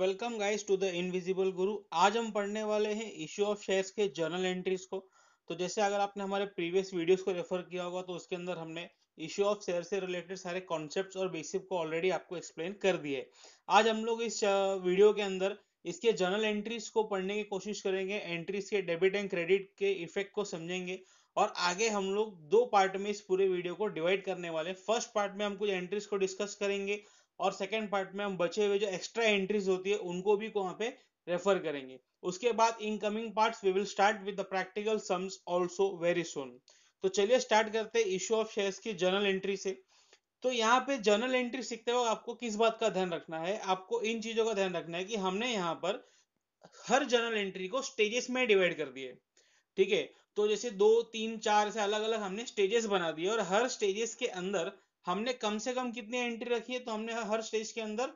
Welcome guys to the Invisible Guru आज हम पढ़ने वाले हैं इश्यू ऑफ शेयर्स के जर्नल एंट्रीज को तो जैसे अगर आपने हमारे प्रीवियस वीडियोस को रेफर किया होगा तो उसके अंदर हमने इश्यू ऑफ शेयर से रिलेटेड सारे कॉन्सेप्ट्स और बेसिक को ऑलरेडी आपको एक्सप्लेन कर दिए आज हम लोग इस वीडियो के अंदर इसके जर्नल एंट्रीज को पढ़ने की कोशिश करेंगे एंट्रीज के डेबिट एंड क्रेडिट के इफेक्ट को समझेंगे और आगे हम लोग दो पार्ट में इस पूरे वीडियो को डिवाइड करने वाले फर्स्ट पार्ट में हम कुछ एंट्रीज को डिस्कस करेंगे और सेकेंड पार्ट में हम बचे हुए जो एक्स्ट्रा एंट्रीज होती है उनको भी वहां पे रेफर करेंगे उसके बाद incoming parts we will start with the practical sums also very soon तो चलिए स्टार्ट करते हैं इश्यू ऑफ शेयर्स की जर्नल एंट्री से तो यहाँ पे जर्नल एंट्री सीखते वक्त आपको किस बात का ध्यान रखना है आपको इन चीजों का ध्यान रखना है कि हमने यहाँ पर हर जर्नल एंट्री को स्टेजेस में डिवाइड कर दिए ठीक है तो जैसे दो तीन चार से अलग अलग हमने स्टेजेस बना दिए और हर स्टेजेस के अंदर हमने कम से कम कितनी एंट्री रखी है तो हमने हर स्टेज के अंदर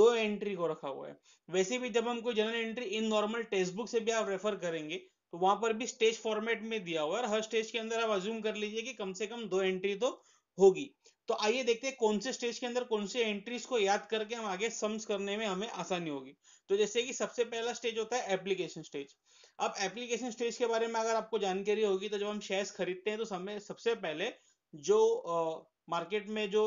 दो एंट्री को रखा हुआ है वैसे भी जब हम कोई जनरल एंट्री इन नॉर्मल टेक्स्ट बुक से भी आप रेफर करेंगे तो वहां पर भी स्टेज फॉर्मेट में दिया हुआ है हर स्टेज के अंदर आप अज्यूम कर लीजिए कि कम से कम दो एंट्री तो होगी तो आइए देखते हैं कौन से स्टेज के अंदर कौन से एंट्रीज को याद करके हम आगे सम्स करने में हमें आसानी होगी तो जैसे कि सबसे पहला स्टेज होता है एप्लीकेशन स्टेज अब एप्लीकेशन स्टेज के बारे में अगर आपको जानकारी होगी तो जब हम शेयर्स खरीदते हैं तो समय सबसे पहले जो मार्केट में जो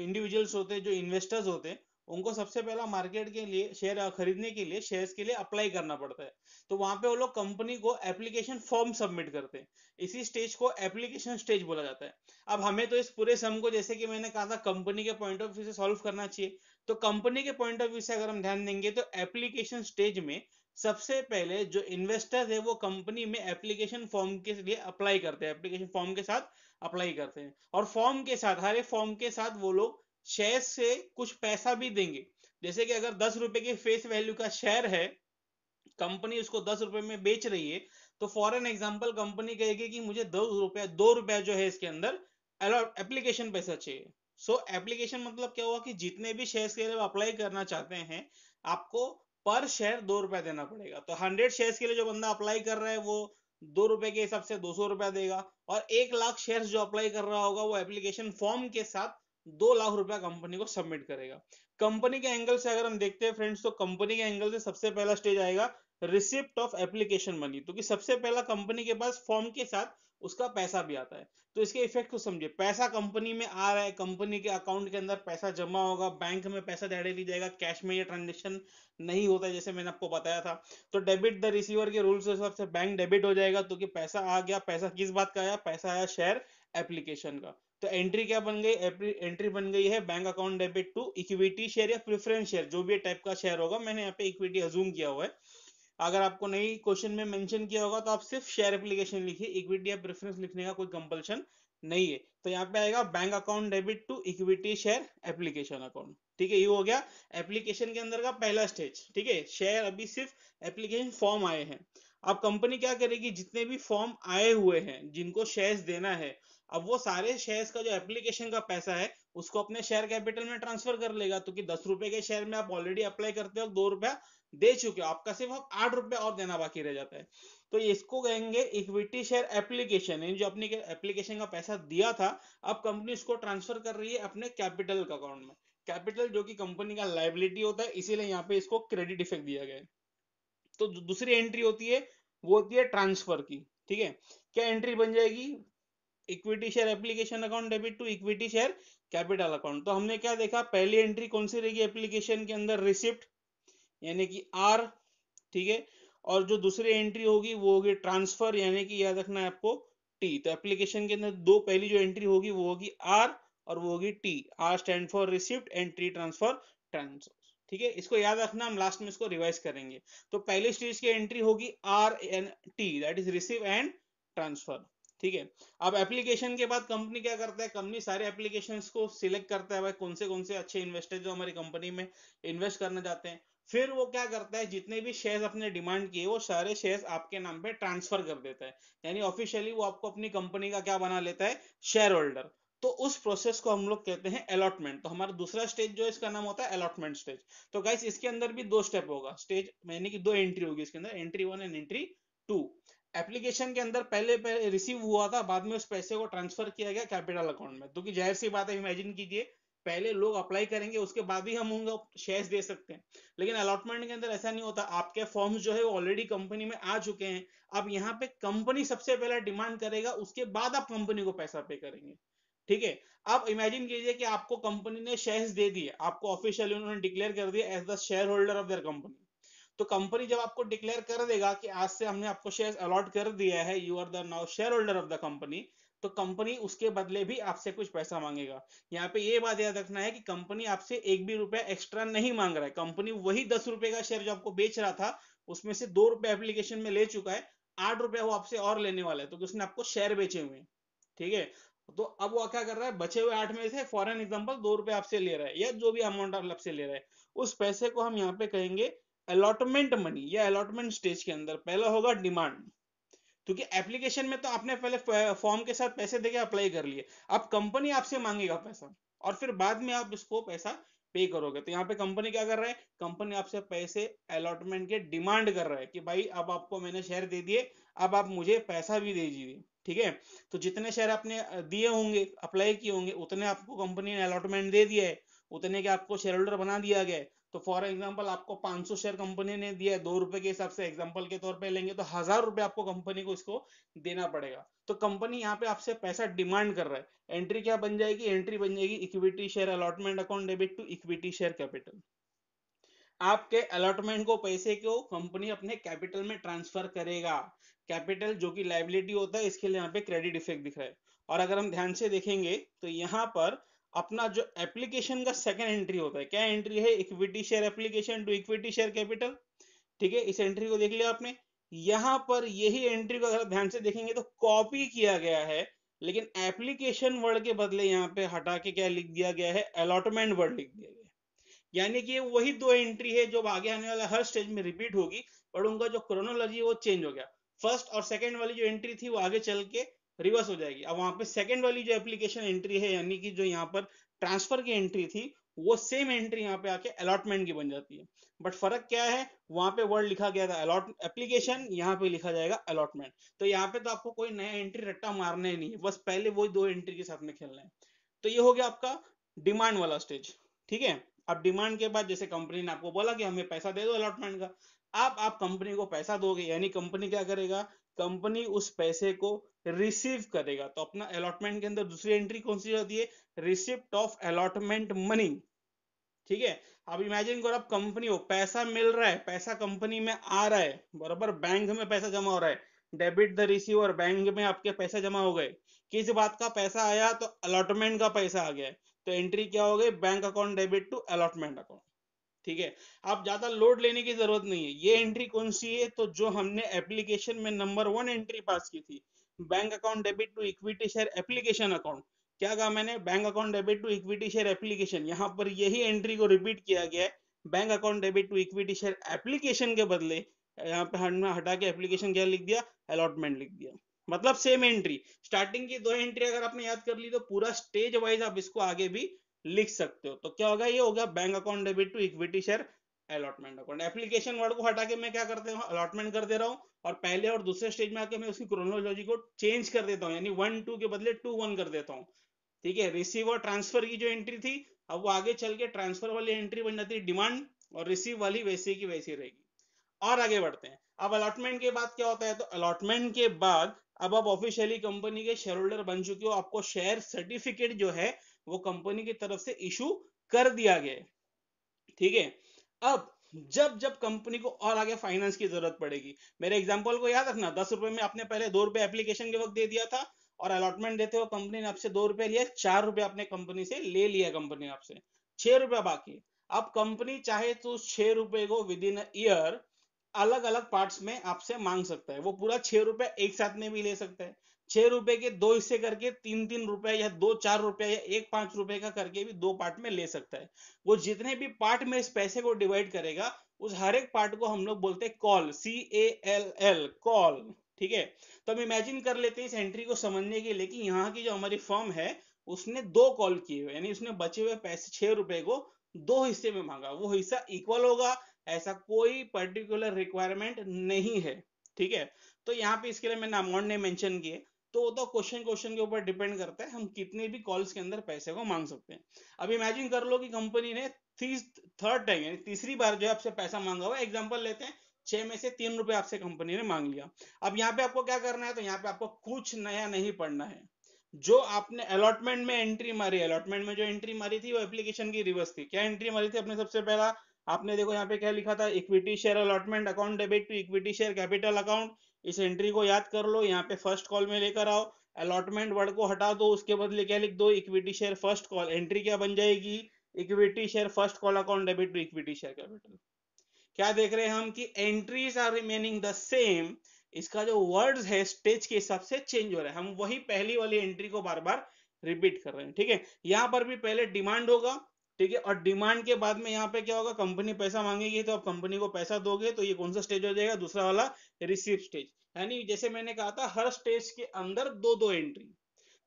इंडिविजुअल्स होते हैं जो इन्वेस्टर्स होते हैं उनको सबसे पहला मार्केट के लिए शेयर खरीदने के लिए शेयर्स के लिए अप्लाई करना पड़ता है तो वहां पे वो लोग कंपनी को एप्लीकेशन फॉर्म सबमिट करते हैं इसी स्टेज को एप्लीकेशन स्टेज बोला जाता है अब हमें तो इस पूरे सम को जैसे कि मैंने कहा था कंपनी के पॉइंट ऑफ व्यू से सॉल्व करना चाहिए तो कंपनी के पॉइंट ऑफ व्यू से अगर हम ध्यान देंगे तो एप्लीकेशन स्टेज में सबसे पहले जो इन्वेस्टर्स है वो कंपनी में एप्लीकेशन फॉर्म के लिए अप्लाई करते हैं एप्लीकेशन फॉर्म के साथ अप्लाई करते हैं और फॉर्म के साथ हर एक फॉर्म के साथ वो लोग शेयर से कुछ पैसा भी देंगे जैसे कि अगर दस रुपए के फेस वैल्यू का शेयर है कंपनी उसको दस रुपए में बेच रही है तो फॉर एन एग्जाम्पल कंपनी कहेगी कि मुझे दो रुपया दो रुपया जो है इसके अंदर एप्लीकेशन पैसा चाहिए सो so, एप्लीकेशन मतलब क्या हुआ कि जितने भी शेयर्स के लिए अप्लाई करना चाहते हैं आपको पर शेयर दो रुपया देना पड़ेगा तो हंड्रेड शेयर्स के लिए जो बंदा अप्लाई कर रहा है वो दो रुपए के हिसाब से दो सौ रुपया देगा और एक लाख शेयर्स जो अप्लाई कर रहा होगा वो एप्लीकेशन फॉर्म के साथ दो लाख रुपया कंपनी को सबमिट करेगा कंपनी के एंगल से अगर हम देखते हैं फ्रेंड्स तो कंपनी के एंगल से सबसे पहला स्टेज आएगा रिसिप्ट ऑफ एप्लीकेशन मनी तो कि सबसे पहला कंपनी के पास फॉर्म के साथ उसका पैसा भी आता है तो इसके इफेक्ट को समझिए पैसा कंपनी में आ रहा है कंपनी के अकाउंट के अंदर पैसा जमा होगा बैंक में पैसा धैड़े ली जाएगा कैश में ये ट्रांजेक्शन नहीं होता है जैसे मैंने आपको बताया था तो डेबिट द रिसीवर के रूल्स के हिसाब से बैंक डेबिट हो जाएगा तो कि पैसा आ गया पैसा किस बात का आया पैसा आया शेयर एप्लीकेशन का तो एंट्री क्या बन गई एंट्री बन गई है bank account debit to equity share या प्रिफरेंस शेयर जो भी टाइप का शेयर होगा मैंने यहाँ पे इक्विटी अज्यूम किया हुआ है अगर आपको नहीं क्वेश्चन में मेंशन किया होगा तो आप सिर्फ शेयर एप्लीकेशन लिखिए इक्विटी या प्रेफरेंस लिखने का कोई कंपल्शन नहीं है तो यहाँ पे आएगा bank account debit to equity share application account ठीक है ये हो गया एप्लीकेशन के अंदर का पहला स्टेज ठीक है शेयर अभी सिर्फ एप्लीकेशन फॉर्म आए हैं अब कंपनी क्या करेगी जितने भी फॉर्म आए हुए हैं जिनको शेयर्स देना है अब वो सारे शेयर्स का जो एप्लीकेशन का पैसा है उसको अपने शेयर कैपिटल में ट्रांसफर कर लेगा तो कि दस रुपए के शेयर में आप ऑलरेडी अप्लाई करते हो दो रुपया दे चुके हो आपका सिर्फ आप आठ रुपए और देना बाकी रह जाता है तो इसको कहेंगे इक्विटी शेयर एप्लीकेशन जो अपनी एप्लीकेशन का पैसा दिया था अब कंपनी उसको ट्रांसफर कर रही है अपने कैपिटल अकाउंट में कैपिटल जो कि कंपनी का लाइबिलिटी होता है इसीलिए यहाँ पे इसको क्रेडिट इफेक्ट दिया गया है तो दूसरी एंट्री होती है वो होती है ट्रांसफर की ठीक है क्या एंट्री बन जाएगी equity share application account debit to equity share capital account तो हमने क्या देखा पहली एंट्री कौन सी रहेगी एप्लीकेशन के अंदर रिसिप्ट यानी कि आर ठीक है और जो दूसरी एंट्री होगी वो होगी ट्रांसफर यानी कि याद रखना है आपको टी तो एप्लीकेशन के अंदर दो पहली जो एंट्री होगी वो होगी आर और वो होगी T R stand for receipt and T transfer transfer ठीक है इसको याद रखना हम लास्ट में इसको रिवाइज करेंगे तो पहले स्टेज की एंट्री होगी R and T that is receive and transfer ठीक है अब एप्लीकेशन के बाद कंपनी क्या करता है कंपनी सारे एप्लीकेशन को सिलेक्ट करता है भाई कौन से कौन से अच्छे इन्वेस्टर जो हमारी कंपनी में इन्वेस्ट करना चाहते हैं फिर वो क्या करता है जितने भी शेयर्स अपने डिमांड किए वो सारे शेयर्स आपके नाम पे ट्रांसफर कर देता है यानी ऑफिशियली वो आपको अपनी कंपनी का क्या बना लेता है शेयर होल्डर तो उस प्रोसेस को हम लोग कहते हैं अलॉटमेंट तो हमारा दूसरा स्टेज जो इसका नाम होता है अलॉटमेंट स्टेज तो गाइस इसके अंदर भी दो स्टेप होगा स्टेज यानी कि दो एंट्री होगी इसके अंदर entry one and entry two application के अंदर पहले पहले रिसीव हुआ था बाद में उस पैसे को ट्रांसफर किया गया कैपिटल अकाउंट में तो जाहिर सी बात है इमेजिन कीजिए पहले लोग अप्लाई करेंगे उसके बाद ही हम उनको शेयर्स दे सकते हैं लेकिन अलॉटमेंट के अंदर ऐसा नहीं होता आपके फॉर्म जो है वो ऑलरेडी कंपनी में आ चुके हैं अब यहाँ पे कंपनी सबसे पहला डिमांड करेगा उसके बाद आप कंपनी को पैसा पे करेंगे ठीक है अब इमेजिन कीजिए कि आपको कंपनी ने शेयर्स दे दिए आपको ऑफिशियली उन्होंने डिक्लेयर कर दिया as the shareholder of their company तो कंपनी जब आपको डिक्लेयर कर देगा कि आज से हमने आपको शेयर्स अलॉट कर दिया है you are the now shareholder of the company तो कंपनी उसके बदले भी आपसे कुछ पैसा मांगेगा यहाँ पे ये बात याद रखना है कि कंपनी आपसे एक भी रुपया एक्स्ट्रा नहीं मांग रहा है कंपनी वही दस रुपए का शेयर जो आपको बेच रहा था उसमें से दो रुपए एप्लीकेशन में ले चुका है आठ रुपया वो आपसे और लेने वाला है तो उसने आपको शेयर बेचे हुए ठीक है तो अब वो क्या कर रहा है बचे हुए आठ में से फॉर एन एग्जाम्पल दो रुपए आपसे ले रहा है या जो भी अमाउंट आप आपसे ले रहा है उस पैसे को हम यहाँ पे कहेंगे अलॉटमेंट मनी या अलॉटमेंट स्टेज के अंदर पहला होगा डिमांड क्योंकि एप्लीकेशन में तो आपने पहले फॉर्म के साथ पैसे देके अप्लाई कर लिए अब कंपनी आपसे मांगेगा पैसा और फिर बाद में आप इसको पैसा पे करोगे तो यहाँ पे कंपनी क्या कर रहा है कंपनी आपसे पैसे अलॉटमेंट के डिमांड कर रहा है कि भाई अब आपको मैंने शेयर दे दिए अब आप मुझे पैसा भी दे दीजिए ठीक है तो जितने शेयर आपने दिए होंगे अप्लाई किए होंगे उतने आपको कंपनी ने अलॉटमेंट दे दिया है उतने के आपको शेयर होल्डर बना दिया गया है तो फॉर एग्जाम्पल आपको 500 शेयर कंपनी ने दिया है दो रुपए के हिसाब से एग्जाम्पल के तौर पे लेंगे तो हजार रुपए आपको कंपनी को इसको देना पड़ेगा तो कंपनी यहाँ पे आपसे पैसा डिमांड कर रहा है एंट्री क्या बन जाएगी एंट्री बन जाएगी equity share allotment account debit to equity share capital आपके अलॉटमेंट को पैसे को कंपनी अपने कैपिटल में ट्रांसफर करेगा कैपिटल जो कि लाइबिलिटी होता है इसके लिए यहाँ पे क्रेडिट इफेक्ट दिख रहा है और अगर हम ध्यान से देखेंगे तो यहाँ पर अपना जो एप्लीकेशन का सेकेंड एंट्री होता है क्या एंट्री है equity share application to equity share capital ठीक है इस एंट्री को देख लिया आपने यहां पर यही एंट्री को अगर ध्यान से देखेंगे तो कॉपी किया गया है लेकिन एप्लीकेशन वर्ड के बदले यहाँ पे हटा के क्या लिख दिया गया है अलॉटमेंट वर्ड लिख दिया गया यानी कि वही दो एंट्री है जो आगे आने वाला हर स्टेज में रिपीट होगी और उनका जो क्रोनोलॉजी वो चेंज हो गया फर्स्ट और सेकेंड वाली जो एंट्री थी वो आगे चल के रिवर्स हो जाएगी अब वहां पे सेकंड वाली जो एप्लीकेशन एंट्री है यानी कि जो यहाँ पर ट्रांसफर की एंट्री थी वो सेम एंट्री यहाँ पे आके अलॉटमेंट की बन जाती है बट फर्क क्या है वहां पे वर्ड लिखा गया था अलॉट एप्लीकेशन यहाँ पे लिखा जाएगा अलॉटमेंट तो यहाँ पे तो आपको कोई नया एंट्री रट्टा मारना ही नहीं है बस पहले वही दो एंट्री के साथ में खेलना है तो ये हो गया आपका डिमांड वाला स्टेज ठीक है अब डिमांड के बाद जैसे कंपनी ने आपको बोला कि हमें पैसा दे दो अलॉटमेंट का आप आप कंपनी को पैसा दोगे यानी कंपनी क्या करेगा कंपनी उस पैसे को रिसीव करेगा तो अपना अलॉटमेंट के अंदर दूसरी एंट्री कौन सी होती है रिसिप्ट ऑफ अलॉटमेंट मनी ठीक है अब इमेजिन करो आप कंपनी हो पैसा मिल रहा है पैसा कंपनी में आ रहा है बराबर बैंक में पैसा जमा हो रहा है डेबिट द रिसीवर बैंक में आपके पैसे जमा हो गए किस बात का पैसा आया तो अलॉटमेंट का पैसा आ गया तो एंट्री क्या हो गई bank account debit to allotment account ठीक है आप ज्यादा लोड लेने की जरूरत नहीं है ये एंट्री कौन सी है तो जो हमने एप्लीकेशन में नंबर वन एंट्री पास की थी bank account debit to equity share application account क्या कहा मैंने bank account debit to equity share application यहाँ पर यही एंट्री को रिपीट किया गया है bank account debit to equity share application के बदले यहाँ पे हमने हटा के एप्लीकेशन क्या लिख दिया अलॉटमेंट लिख दिया मतलब सेम एंट्री स्टार्टिंग की दो एंट्री अगर आपने याद कर ली तो पूरा स्टेज वाइज आप इसको आगे भी लिख सकते हो तो क्या होगा ये होगा bank account debit to equity share allotment account application word को हटा के मैं क्या करते हूँ अलॉटमेंट कर दे रहा हूँ और पहले और दूसरे स्टेज में आके मैं उसकी क्रोनोलॉजी को चेंज कर देता हूँ यानी वन टू के बदले टू वन कर देता हूँ ठीक है रिसीव और ट्रांसफर की जो एंट्री थी अब वो आगे चल के ट्रांसफर वाली एंट्री बन जाती है डिमांड और रिसीव वाली वैसी की वैसी रहेगी और आगे बढ़ते हैं अब अलॉटमेंट के बाद क्या होता है तो अलॉटमेंट के बाद अब आप ऑफिशियली कंपनी के शेयर होल्डर बन चुके हो आपको शेयर सर्टिफिकेट जो है वो कंपनी की तरफ से इशू कर दिया गया ठीक है थीके? अब जब जब कंपनी को और आगे फाइनेंस की जरूरत पड़ेगी मेरे एग्जाम्पल को याद रखना दस रुपए में आपने पहले दो रुपए एप्लीकेशन के वक्त दे दिया था और अलॉटमेंट देते हुए कंपनी ने आपसे दो रुपए लिया चार रुपए आपने कंपनी से ले लिया कंपनी ने आपसे छह रुपया बाकी अब कंपनी चाहे तो छह रुपए को विद इन ईयर अलग अलग पार्ट्स में आपसे मांग सकता है वो पूरा छह रुपए एक साथ में भी ले सकता है छह रुपए के दो हिस्से करके तीन तीन रुपए या दो चार रुपए या एक पांच रुपए का करके भी दो पार्ट में ले सकता है वो जितने भी पार्ट में इस पैसे को डिवाइड करेगा उस हर एक पार्ट को हम लोग बोलते हैं call C A L L call ठीक है तो हम इमेजिन कर लेते हैं इस एंट्री को समझने के लिए कि यहाँ की जो हमारी फर्म है उसने दो कॉल किए हुए यानी उसने बचे हुए पैसे छह रुपए को दो हिस्से में मांगा वो हिस्सा इक्वल होगा ऐसा कोई पर्टिकुलर रिक्वायरमेंट नहीं है ठीक है तो यहाँ पे इसके लिए मैंने अमाउंट ने मेंशन किए तो वो तो क्वेश्चन क्वेश्चन के ऊपर डिपेंड करता है हम कितने भी कॉल्स के अंदर पैसे को मांग सकते हैं अब इमेजिन कर लो कि कंपनी ने थर्ड टाइम यानी तीसरी बार जो है आपसे पैसा मांगा हुआ एग्जाम्पल लेते हैं छह में से तीन रुपए आपसे कंपनी ने मांग लिया अब यहाँ पे आपको क्या करना है तो यहाँ पे आपको कुछ नया नहीं पढ़ना है जो आपने अलॉटमेंट में एंट्री मारी अलॉटमेंट में जो एंट्री मारी थी वो एप्लीकेशन की रिवर्स थी क्या एंट्री मारी थी अपने सबसे पहला आपने देखो यहाँ पे क्या लिखा था equity share allotment account debit to equity share capital account इस एंट्री को याद कर लो यहाँ पे फर्स्ट कॉल में लेकर आओ अलॉटमेंट वर्ड को हटा दो उसके बदले क्या लिख दो equity share first call entry क्या बन जाएगी equity share first call account debit to equity share capital क्या देख रहे हैं हम कि entries are remaining the same इसका जो वर्ड्स है स्टेज के हिसाब से चेंज हो रहा है हम वही पहली वाली एंट्री को बार बार रिपीट कर रहे हैं ठीक है यहाँ पर भी पहले डिमांड होगा ठीक है और डिमांड के बाद में यहाँ पे क्या होगा कंपनी पैसा मांगेगी तो आप कंपनी को पैसा दोगे तो ये कौन सा स्टेज हो जाएगा दूसरा वाला रिसीव स्टेज यानी जैसे मैंने कहा था हर स्टेज के अंदर दो दो एंट्री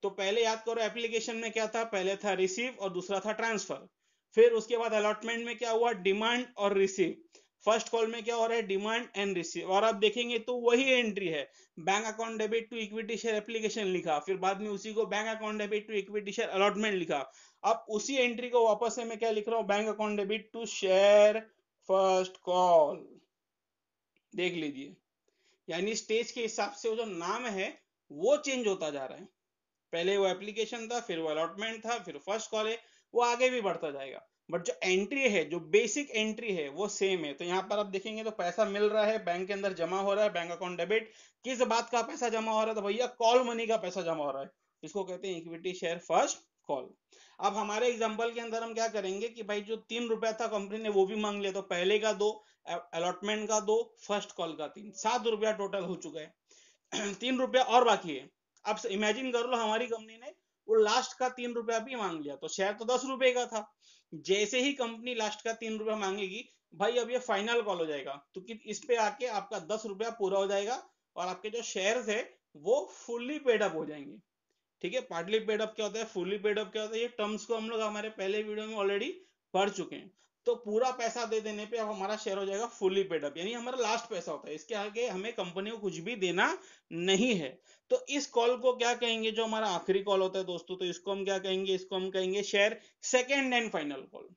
तो पहले याद करो एप्लीकेशन में क्या था पहले था रिसीव और दूसरा था ट्रांसफर फिर उसके बाद अलॉटमेंट में क्या हुआ डिमांड और रिसीव फर्स्ट कॉल में क्या हो रहा है डिमांड एंड रिसीव और आप देखेंगे तो वही एंट्री है bank account debit to equity share application लिखा फिर बाद में उसी को bank account debit to equity share allotment लिखा अब उसी एंट्री को वापस से मैं क्या लिख रहा हूँ bank account debit to share first call देख लीजिए यानी स्टेज के हिसाब से वो जो नाम है वो चेंज होता जा रहा है पहले वो एप्लीकेशन था फिर वो अलॉटमेंट था फिर फर्स्ट कॉल है वो आगे भी बढ़ता जाएगा बट जो एंट्री है जो बेसिक एंट्री है वो सेम है तो यहाँ पर आप देखेंगे तो पैसा मिल रहा है बैंक के अंदर जमा हो रहा है बैंक अकाउंट डेबिट किस बात का पैसा जमा हो रहा है तो भैया कॉल मनी का पैसा जमा हो रहा है इसको कहते हैं इक्विटी शेयर फर्स्ट कॉल अब हमारे एग्जाम्पल के अंदर हम क्या करेंगे कि भाई जो तीन रुपया था कंपनी ने वो भी मांग लिया तो पहले का दो अलॉटमेंट का दो फर्स्ट कॉल का तीन सात रुपया टोटल हो चुका है तीन रुपया और बाकी है अब इमेजिन कर लो हमारी कंपनी ने वो लास्ट का तीन रुपया भी मांग लिया तो शेयर तो दस रुपए का था जैसे ही कंपनी लास्ट का तीन रुपया मांगेगी भाई अब ये फाइनल कॉल हो जाएगा तो कि इस पे आके आपका दस रुपया पूरा हो जाएगा और आपके जो शेयर है वो फुल्ली पेडअप हो जाएंगे ठीक है पार्टली पेडअप क्या होता है फुल्ली पेडअप क्या होता है ये टर्म्स को हम लोग हमारे पहले वीडियो में ऑलरेडी पढ़ चुके हैं तो पूरा पैसा दे देने पे अब हमारा शेयर हो जाएगा पेड पेडअप यानी हमारा लास्ट पैसा होता है इसके आगे हमें कंपनी को कुछ भी देना नहीं है तो इस कॉल को क्या कहेंगे जो हमारा आखिरी कॉल होता है दोस्तों तो इसको हम क्या कहेंगे इसको हम कहेंगे share second and final call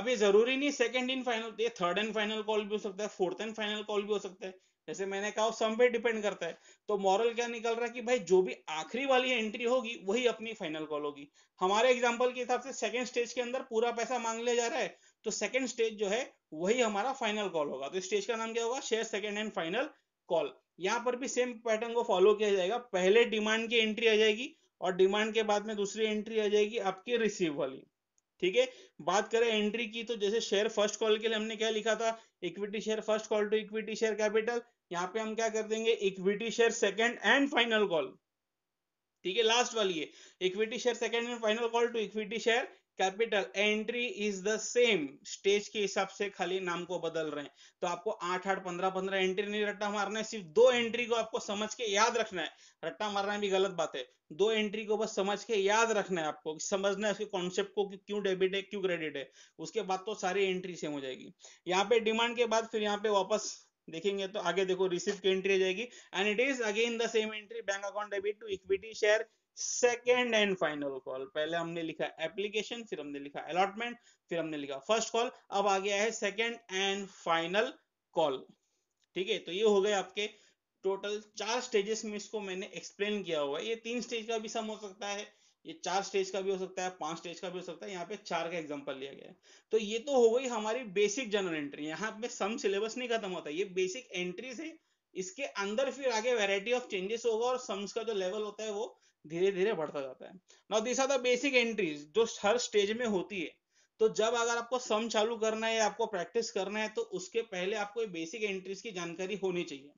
अब ये जरूरी नहीं सेकेंड एंड फाइनल ये थर्ड एंड फाइनल कॉल भी हो सकता है फोर्थ एंड फाइनल कॉल भी हो सकता है जैसे मैंने कहा सम पे डिपेंड करता है तो मॉरल क्या निकल रहा है कि भाई जो भी आखिरी वाली एंट्री होगी वही अपनी फाइनल कॉल होगी हमारे एग्जाम्पल के हिसाब से सेकेंड स्टेज के अंदर पूरा पैसा मांग लिया जा रहा है तो सेकेंड स्टेज जो है वही हमारा फाइनल कॉल होगा तो स्टेज का नाम क्या होगा share second and final call यहाँ पर भी सेम पैटर्न को फॉलो किया जाएगा पहले डिमांड की एंट्री आ जाएगी और डिमांड के बाद में दूसरी एंट्री आ जाएगी आपकी रिसीव वाली ठीक है बात करें एंट्री की तो जैसे शेयर फर्स्ट कॉल के लिए हमने क्या लिखा था equity share first call to equity share capital यहाँ पे हम क्या कर देंगे equity share second and final call ठीक है लास्ट वाली है equity share second and final call to equity share capital entry is the same stage के हिसाब से खाली नाम को बदल रहे हैं तो आपको आठ आठ पंद्रह पंद्रह एंट्री नहीं रट्टा मारना है सिर्फ दो एंट्री को आपको समझ के याद रखना है रट्टा मारना भी गलत बात है दो एंट्री को बस समझ के याद रखना है आपको समझना है उसके कॉन्सेप्ट को कि क्यों डेबिट है क्यों क्रेडिट है उसके बाद तो सारी एंट्री सेम हो जाएगी यहाँ पे डिमांड के बाद फिर यहाँ पे वापस देखेंगे तो आगे देखो रिसिप्ट की एंट्री आ जाएगी and it is again the same entry bank account debit to equity share second and final call पहले हमने लिखा एप्लीकेशन फिर हमने लिखा अलॉटमेंट फिर हमने लिखा फर्स्ट कॉल अब आ गया है सेकेंड एंड फाइनल कॉल ठीक है तो ये हो गए आपके टोटल चार स्टेजेस में इसको मैंने एक्सप्लेन किया हुआ है ये तीन स्टेज का भी सम हो सकता है ये चार स्टेज का भी हो सकता है पांच स्टेज का भी हो सकता है यहाँ पे चार का एग्जाम्पल लिया गया है तो ये तो हो गई हमारी बेसिक जनरल एंट्री यहाँ पे सम सिलेबस नहीं खत्म होता ये बेसिक एंट्री से इसके अंदर फिर आगे वेराइटी ऑफ चेंजेस होगा और सम्स का जो लेवल होता है वो धीरे धीरे बढ़ता जाता है now this are the basic entries जो हर स्टेज में होती है तो जब अगर आपको सम चालू करना है आपको प्रैक्टिस करना है तो उसके पहले आपको बेसिक एंट्रीज की जानकारी होनी चाहिए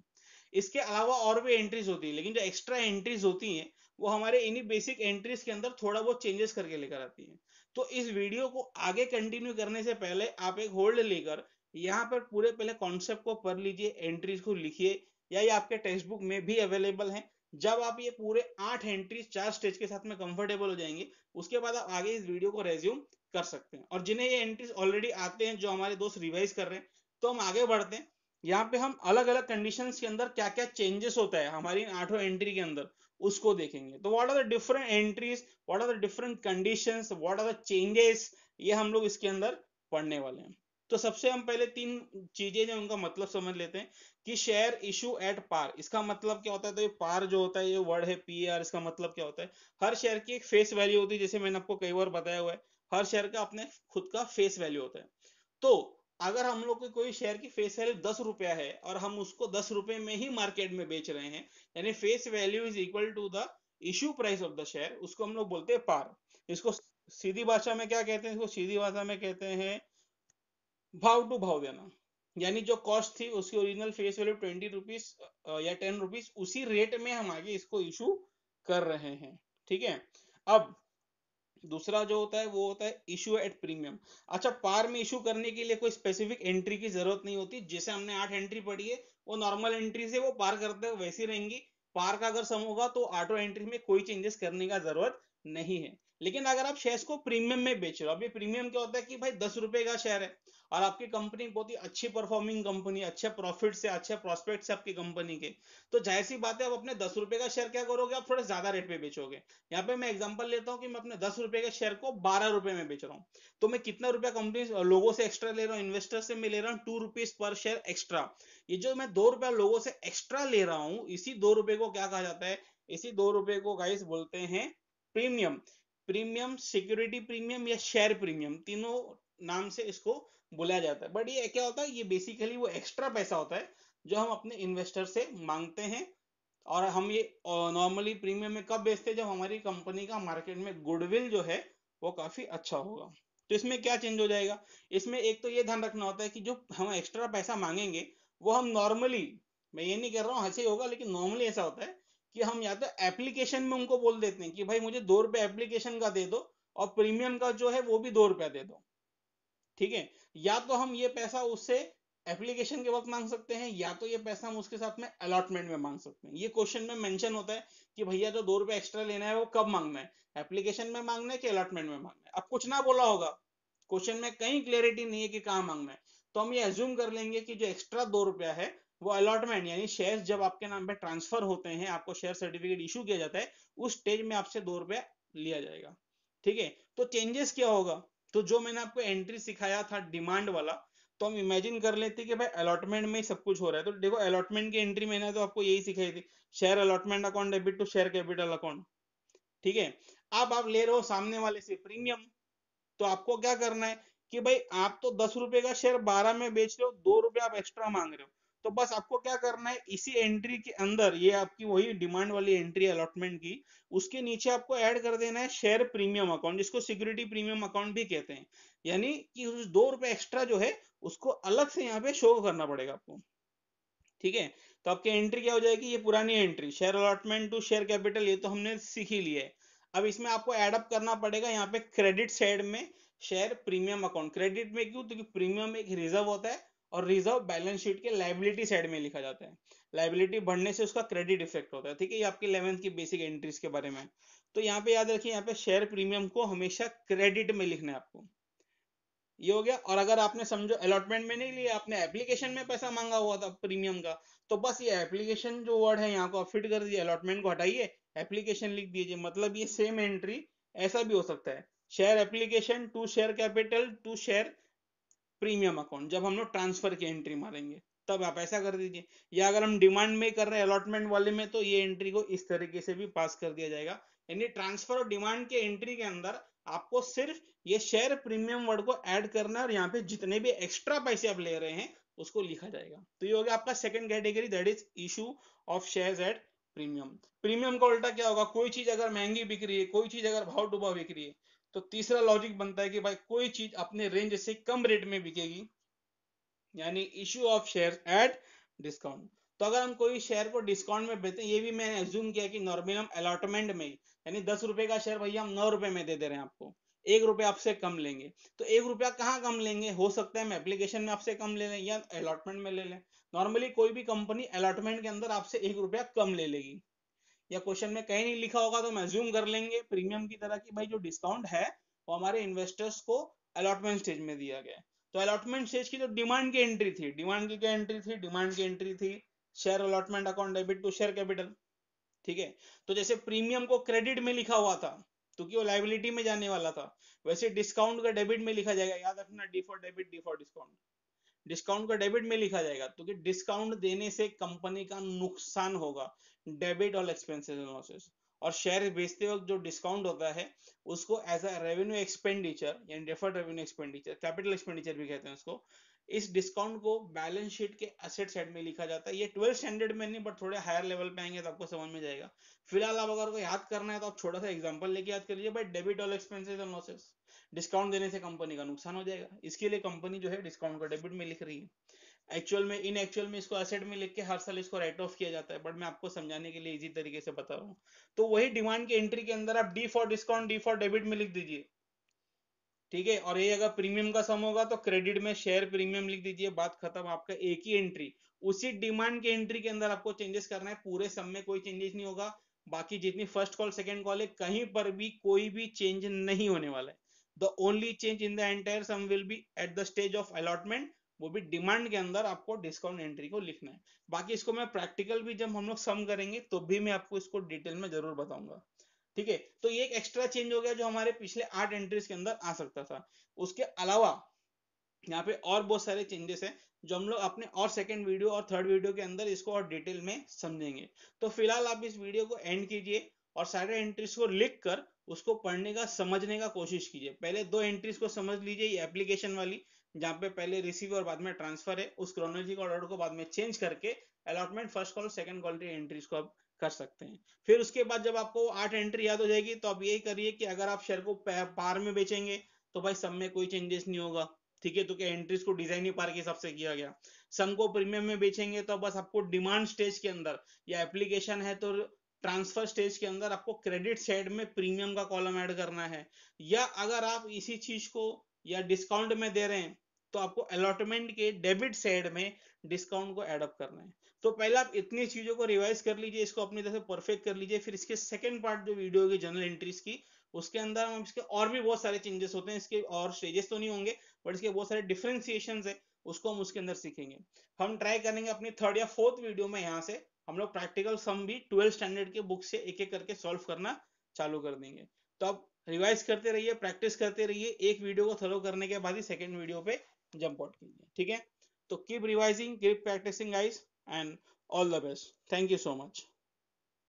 इसके अलावा और भी एंट्रीज होती है लेकिन जो एक्स्ट्रा एंट्रीज होती हैं वो हमारे इन्हीं बेसिक एंट्रीज के अंदर थोड़ा बहुत चेंजेस करके लेकर आती है तो इस वीडियो को आगे कंटिन्यू करने से पहले आप एक होल्ड लेकर यहाँ पर पूरे पहले कॉन्सेप्ट को पढ़ लीजिए एंट्रीज को लिखिए या ये आपके टेक्स्ट बुक में भी अवेलेबल है जब आप ये पूरे आठ एंट्रीज चार स्टेज के साथ में कंफर्टेबल हो जाएंगे उसके बाद आप आगे इस वीडियो को रेज्यूम कर सकते हैं और जिन्हें ये एंट्रीज ऑलरेडी आते हैं जो हमारे दोस्त रिवाइज कर रहे हैं तो हम आगे बढ़ते हैं यहाँ पे हम अलग अलग कंडीशन के अंदर क्या क्या चेंजेस होता है हमारी आठों एंट्री के अंदर उसको देखेंगे तो what are the different entries what are the different conditions what are the changes ये हम लोग इसके अंदर पढ़ने वाले हैं तो सबसे हम पहले तीन चीजें जो उनका मतलब समझ लेते हैं कि शेयर इशू एट पार इसका मतलब क्या होता है तो ये पार जो होता है ये वर्ड है पी आर इसका मतलब क्या होता है हर शेयर की एक फेस वैल्यू होती है जैसे मैंने आपको कई बार बताया हुआ है हर शेयर का अपने खुद का फेस वैल्यू होता है तो अगर हम लोग की कोई शेयर की फेस वैल्यू दस रुपया है और हम उसको दस रुपए में ही मार्केट में बेच रहे हैं यानी face value is equal to the issue price of the share उसको हम लोग बोलते हैं पार इसको सीधी भाषा में क्या कहते हैं इसको सीधी भाषा में कहते हैं भाव टू भाव देना यानी जो कॉस्ट थी उसकी original face value twenty rupees या टेन रुपीज उसी रेट में हम आगे इसको इशू कर रहे हैं ठीक है अब दूसरा जो होता है वो होता है इशू एट प्रीमियम अच्छा पार में इशू करने के लिए कोई स्पेसिफिक एंट्री की जरूरत नहीं होती जैसे हमने आठ एंट्री पढ़ी है वो नॉर्मल एंट्री से वो पार करते वैसी रहेंगी पार का अगर सम होगा तो ऑटो एंट्री में कोई चेंजेस करने का जरूरत नहीं है लेकिन अगर आप शेयर्स को प्रीमियम में बेच रहे हो अभी प्रीमियम क्या होता है कि भाई दस रुपए का शेयर है और आपकी कंपनी बहुत ही अच्छी परफॉर्मिंग कंपनी अच्छे प्रॉफिट से अच्छे प्रोस्पेक्ट से आपकी कंपनी के तो जाहिर सी बात है आप अपने दस रुपए का शेयर क्या करोगे आप थोड़े ज्यादा रेट पे बेचोगे यहाँ पे मैं एग्जाम्पल लेता हूँ कि मैं अपने दस रुपए के शेयर को बारह रुपए में बेच रहा हूँ तो मैं कितना रुपया कंपनी लोगों से एक्स्ट्रा ले रहा हूँ इन्वेस्टर से मैं ले रहा हूँ two rupees per share extra ये जो मैं दो रुपया लोगों से एक्स्ट्रा ले रहा हूँ इसी दो रुपए को क्या कहा जाता है इसी दो रुपए को गाइस बोलते हैं प्रीमियम प्रीमियम सिक्योरिटी प्रीमियम या शेयर प्रीमियम तीनों नाम से इसको बोला जाता है बट ये क्या होता है ये बेसिकली वो एक्स्ट्रा पैसा होता है जो हम अपने इन्वेस्टर से मांगते हैं और हम ये नॉर्मली प्रीमियम में कब बेचते हैं जब हमारी कंपनी का मार्केट में गुडविल जो है वो काफी अच्छा होगा तो इसमें क्या चेंज हो जाएगा इसमें एक तो ये ध्यान रखना होता है कि जो हम एक्स्ट्रा पैसा मांगेंगे वो हम नॉर्मली मैं ये नहीं कह रहा हूँ ऐसे ही होगा लेकिन नॉर्मली ऐसा होता है कि हम या तो एप्लीकेशन में उनको बोल देते हैं कि भाई मुझे दो रुपए एप्लीकेशन का दे दो और प्रीमियम का जो है वो भी दो रुपया दे दो ठीक है या तो हम ये पैसा उससे एप्लीकेशन के वक्त मांग सकते हैं या तो ये पैसा हम उसके साथ में अलॉटमेंट में मांग सकते हैं ये क्वेश्चन में मेंशन होता है कि भैया जो दो रुपए एक्स्ट्रा लेना है वो कब मांगना है एप्लीकेशन में मांगना है कि अलॉटमेंट में मांगना है अब कुछ ना बोला होगा क्वेश्चन में कहीं क्लियरिटी नहीं है कि कहाँ मांगना है तो हम ये एज्यूम कर लेंगे कि जो एक्स्ट्रा दो रुपया है वो अलॉटमेंट यानी शेयर जब आपके नाम पे ट्रांसफर होते हैं आपको शेयर सर्टिफिकेट इशू किया जाता है उस स्टेज में आपसे दो रुपया लिया जाएगा ठीक है तो चेंजेस क्या होगा तो जो मैंने आपको एंट्री सिखाया था डिमांड वाला तो हम इमेजिन कर लेते कि भाई अलॉटमेंट में सब कुछ हो रहा है तो देखो अलॉटमेंट की एंट्री मैंने तो आपको यही सिखाई थी share allotment account debit to share capital account ठीक है अब आप ले रहे हो सामने वाले से प्रीमियम तो आपको क्या करना है कि भाई आप तो दस रुपए का शेयर बारह में बेच रहे हो दो रुपए आप एक्स्ट्रा मांग रहे हो तो बस आपको क्या करना है इसी एंट्री के अंदर ये आपकी वही डिमांड वाली एंट्री अलॉटमेंट की उसके नीचे आपको ऐड कर देना है शेयर प्रीमियम अकाउंट जिसको सिक्योरिटी प्रीमियम अकाउंट भी कहते हैं यानी कि उस दो रुपए एक्स्ट्रा जो है उसको अलग से यहाँ पे शो करना पड़ेगा आपको ठीक है तो आपकी एंट्री क्या हो जाएगी ये पुरानी entry share allotment to share capital ये तो हमने सीख ही लिया है अब इसमें आपको एडअप करना पड़ेगा यहाँ पे क्रेडिट साइड में शेयर प्रीमियम अकाउंट क्रेडिट में क्यों क्योंकि तो प्रीमियम एक रिजर्व होता है और रिजर्व बैलेंस शीट के लाइबिलिटी साइड में लिखा जाता है लाइबिलिटी बढ़ने से उसका क्रेडिट इफेक्ट होता है ठीक है ये आपके इलेवेंथ की बेसिक एंट्रीज के बारे में तो यहाँ पे याद रखिए यहाँ पे शेयर प्रीमियम को हमेशा क्रेडिट में लिखना है आपको ये हो गया और अगर आपने समझो अलॉटमेंट में नहीं लिया आपने एप्लीकेशन में पैसा मांगा हुआ था प्रीमियम का तो बस ये एप्लीकेशन जो वर्ड है यहाँ को आप फिट कर दीजिए अलॉटमेंट को हटाइए एप्लीकेशन लिख दीजिए मतलब ये सेम एंट्री ऐसा भी हो सकता है share application to share capital to share premium account जब हम लोग ट्रांसफर की एंट्री मारेंगे तब आप ऐसा कर दीजिए या अगर हम डिमांड में कर रहे हैं अलॉटमेंट वाले में तो ये एंट्री को इस तरीके से भी पास कर दिया जाएगा यानी ट्रांसफर और डिमांड के एंट्री के अंदर आपको सिर्फ ये शेयर प्रीमियम वर्ड को ऐड करना है और यहाँ पे जितने भी एक्स्ट्रा पैसे आप ले रहे हैं उसको लिखा जाएगा तो ये हो गया आपका second category that is issue of shares at premium premium का उल्टा क्या होगा कोई चीज अगर महंगी बिक रही है कोई चीज अगर भाव डूबा बिक रही है तो तीसरा लॉजिक बनता है कि भाई कोई चीज अपने रेंज से कम रेट में बिकेगी यानी issue of share at discount तो अगर हम कोई शेयर को डिस्काउंट में बेचते हैं ये भी मैंने एज्यूम किया कि नॉर्मल हम अलॉटमेंट में यानी दस रुपए का शेयर भैया हम नौ रुपए में दे दे रहे हैं आपको एक रुपया आपसे कम लेंगे तो एक रुपया कहाँ कम लेंगे हो सकता है हम एप्लीकेशन में आपसे कम ले लें या अलॉटमेंट में ले लें नॉर्मली कोई भी कंपनी अलॉटमेंट के अंदर आपसे एक रुपया कम ले लेगी या क्वेश्चन में कहीं नहीं लिखा होगा तो हम एज्यूम कर लेंगे प्रीमियम की तरह की भाई जो डिस्काउंट है वो हमारे इन्वेस्टर्स को अलॉटमेंट स्टेज में दिया गया तो अलॉटमेंट स्टेज की जो डिमांड की एंट्री थी डिमांड की क्या एंट्री थी डिमांड की एंट्री थी share allotment account debit to share capital ठीक है तो जैसे प्रीमियम को क्रेडिट में लिखा हुआ था तो वो लाइबिलिटी में जाने वाला था वैसे डिस्काउंट का डेबिट में लिखा जाएगा याद रखना D for debit D for discount discount का डेबिट में लिखा जाएगा तो कि डिस्काउंट देने से कंपनी का नुकसान होगा डेबिट और एक्सपेंसेस एंड लॉसेस और शेयर बेचते वक्त जो डिस्काउंट होता है उसको एज अ रेवेन्यू एक्सपेंडिचर यानी deferred revenue expenditure capital expenditure भी कहते हैं उसको इस डिस्काउंट को बैलेंस शीट के असेट साइड में लिखा जाता है ये ट्वेल्थ स्टैंडर्ड में नहीं बट थोड़े हायर लेवल पे आएंगे तो आपको समझ में जाएगा फिलहाल आप अगर को याद करना है तो आप छोटा सा एग्जांपल लेके याद कर लीजिए by debit all expenses and losses discount देने से कंपनी का नुकसान हो जाएगा इसके लिए कंपनी जो है डिस्काउंट को डेबिट में लिख रही है एक्चुअल में इन एक्चुअल में इसको असेट में लिख के हर साल इसको राइट ऑफ किया जाता है बट मैं आपको समझाने के लिए इजी तरीके से बता रहा हूँ तो वही डिमांड के एंट्री के अंदर आप D for discount D for debit में लिख दीजिए ठीक है और ये अगर प्रीमियम का सम होगा तो क्रेडिट में शेयर प्रीमियम लिख दीजिए बात खत्म आपका एक ही एंट्री उसी डिमांड के एंट्री के अंदर आपको चेंजेस करना है पूरे सम में कोई चेंजेस नहीं होगा बाकी जितनी फर्स्ट कॉल सेकेंड कॉल है कहीं पर भी कोई भी चेंज नहीं होने वाला है the only change in the entire sum will be at the stage of allotment वो भी डिमांड के अंदर आपको डिस्काउंट एंट्री को लिखना है बाकी इसको मैं प्रैक्टिकल भी जब हम लोग सम करेंगे तो भी मैं आपको इसको डिटेल में जरूर बताऊंगा ठीक है तो ये एक एक्स्ट्रा चेंज हो गया जो हमारे पिछले आठ एंट्रीज के अंदर आ सकता था उसके अलावा यहाँ पे और बहुत सारे चेंजेस हैं जो हम लोग अपने और सेकंड वीडियो और थर्ड वीडियो के अंदर इसको और डिटेल में समझेंगे तो फिलहाल आप इस वीडियो को एंड कीजिए और सारे एंट्रीज को लिख कर उसको पढ़ने का समझने का कोशिश कीजिए पहले दो एंट्रीज को समझ लीजिए ये एप्लीकेशन वाली जहाँ पे पहले रिसीव और बाद में ट्रांसफर है उस क्रोनोलॉजी का ऑर्डर को बाद में चेंज करके allotment first call second call की एंट्रीज को आप कर सकते हैं फिर उसके बाद जब आपको आठ एंट्री याद हो जाएगी तो आप यही करिए कि अगर आप शेयर को पार में बेचेंगे तो भाई सब में कोई चेंजेस नहीं होगा ठीक है तो क्या एंट्रीज को डिजाइन ही पार के हिसाब से किया गया सम को प्रीमियम में बेचेंगे तो बस आपको डिमांड स्टेज के अंदर या एप्लीकेशन है तो ट्रांसफर स्टेज के अंदर आपको क्रेडिट साइड में प्रीमियम का कॉलम ऐड करना है या अगर आप इसी चीज को या डिस्काउंट में दे रहे हैं तो आपको अलॉटमेंट के डेबिट साइड में डिस्काउंट को एडअप करना है तो पहले आप इतनी चीजों को रिवाइज कर लीजिए इसको अपनी तरह से परफेक्ट कर लीजिए फिर इसके सेकंड पार्ट जो वीडियो की जनरल एंट्रीज की उसके अंदर हम इसके और भी बहुत सारे चेंजेस होते हैं इसके और स्टेजेस तो नहीं होंगे बट इसके बहुत सारे डिफ्रेंसिएशन है उसको हम उसके अंदर सीखेंगे हम ट्राई करेंगे अपनी थर्ड या फोर्थ वीडियो में यहाँ से हम लोग प्रैक्टिकल सम भी ट्वेल्थ स्टैंडर्ड के बुक से एक एक करके सॉल्व करना चालू कर देंगे तो आप रिवाइज करते रहिए प्रैक्टिस करते रहिए एक वीडियो को फॉलो करने के बाद ही सेकेंड वीडियो पे जंप आउट कीजिए ठीक है तो keep revising keep practising guys and all the best thank you so much